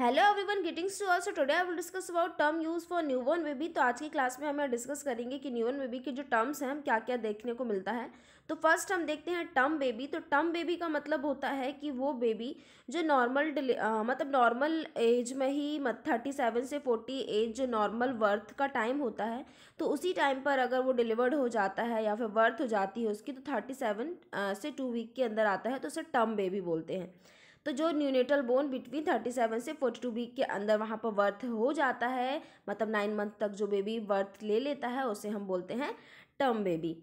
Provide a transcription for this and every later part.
hello everyone greetings to all so today I will discuss about term use for newborn baby तो आज की class में हम discuss करेंगे कि न्यू बॉर्न बेबी के जो टर्म्स हैं हम क्या क्या देखने को मिलता है तो फर्स्ट हम देखते हैं टर्म बेबी तो टर्म बेबी का मतलब होता है कि वो बेबी जो नॉर्मल मतलब नॉर्मल एज में ही थर्टी सेवन से फोर्टी एज जो नॉर्मल बर्थ का टाइम होता है तो उसी टाइम पर अगर वो डिलीवर्ड हो जाता है या फिर बर्थ हो जाती है उसकी तो थर्टी सेवन से टू वीक के अंदर आता है तो उसे टर्म बेबी बोलते हैं तो जो neonatal born between thirty seven से फोर्टी टू वीक के अंदर वहाँ पर बर्थ हो जाता है मतलब नाइन मंथ तक जो बेबी बर्थ ले लेता है उसे हम बोलते हैं टर्म बेबी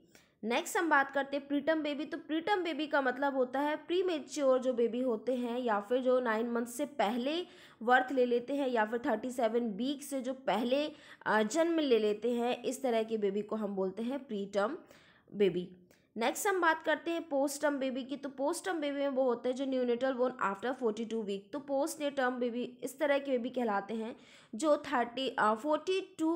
नेक्स्ट हम बात करते हैं प्रीटम बेबी तो प्रीटम बेबी का मतलब होता है प्री मेच्योर जो बेबी होते हैं या फिर जो नाइन मंथ से पहले बर्थ ले लेते हैं या फिर थर्टी सेवन वीक से जो पहले जन्म ले लेते हैं इस तरह के बेबी को हम बोलते हैं प्रीटम बेबी नेक्स्ट हम बात करते हैं पोस्ट टर्म बेबी की तो पोस्ट टर्म बेबी में वो होते हैं जो neonatal born after forty two week तो पोस्ट ने टर्म बेबी इस तरह के बेबी कहलाते हैं जो थर्टी फोर्टी टू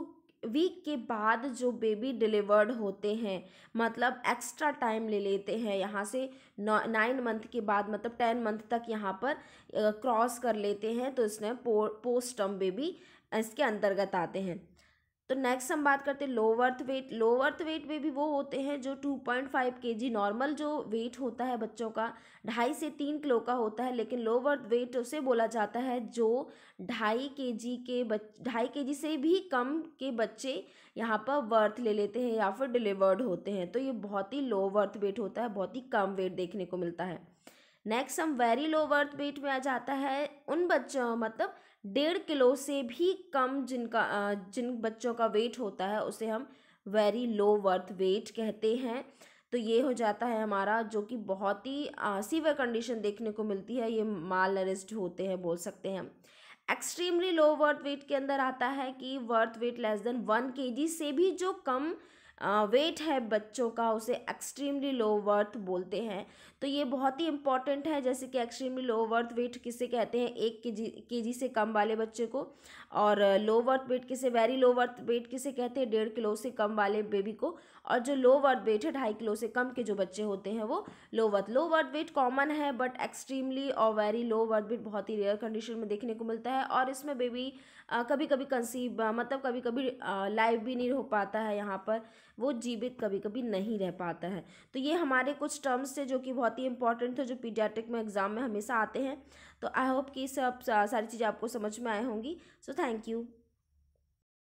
वीक के बाद जो बेबी डिलीवर्ड होते हैं मतलब एक्स्ट्रा टाइम ले लेते हैं यहाँ से नाइन मंथ के बाद मतलब टेन मंथ तक यहाँ पर क्रॉस कर लेते हैं तो इसमें पो, पोस्ट टर्म बेबी इसके अंतर्गत आते हैं तो नेक्स्ट हम बात करते हैं लो अर्थ वेट लो अर्थ वेट में भी वो होते हैं जो टू पॉइंट फाइव के जी नॉर्मल जो वेट होता है बच्चों का ढाई से तीन किलो का होता है लेकिन लो वर्थ वेट उसे बोला जाता है जो ढाई के जी के बच ढाई के जी से भी कम के बच्चे यहाँ पर वर्थ ले लेते हैं या फिर डिलीवर्ड होते हैं तो ये बहुत ही लो वर्थ वेट होता है बहुत ही कम वेट देखने को मिलता है नेक्स्ट हम वेरी लो बर्थ वेट में आ जाता है उन बच्चों मतलब डेढ़ किलो से भी कम जिनका जिन बच्चों का वेट होता है उसे हम वेरी लो वर्थ वेट कहते हैं तो ये हो जाता है हमारा जो कि बहुत ही सीवर कंडीशन देखने को मिलती है ये माल अरेस्ट होते हैं बोल सकते हैं हम एक्सट्रीमली लो बर्थ वेट के अंदर आता है कि birth weight less than one के से भी जो कम वेट है बच्चों का उसे एक्सट्रीमली लो वर्थ बोलते हैं तो ये बहुत ही इंपॉर्टेंट है जैसे कि एक्सट्रीमली लो वर्थ वेट किसे कहते हैं एक के जी से कम वाले बच्चे को और लो वर्थ वेट किसे वेरी लो बर्थ वेट किसे कहते हैं डेढ़ किलो से कम वाले बेबी को और जो लो वर्थ वेट है ढाई किलो से कम के जो बच्चे होते हैं वो low birth low birth weight common है बट एक्सट्रीमली और वेरी लो वर्थ वेट बहुत ही रेयर कंडीशन में देखने को मिलता है और इसमें बेबी कभी कभी कंसीव मतलब कभी कभी लाइव भी नहीं हो पाता है यहाँ पर वो जीवित कभी कभी नहीं रह पाता है तो ये हमारे कुछ टर्म्स थे जो कि बहुत ही इंपॉर्टेंट थे जो पीडियाट्रिक में एग्ज़ाम में हमेशा आते हैं तो आई होप कि सब सारी चीज़ें आपको समझ में आए होंगी सो थैंक यू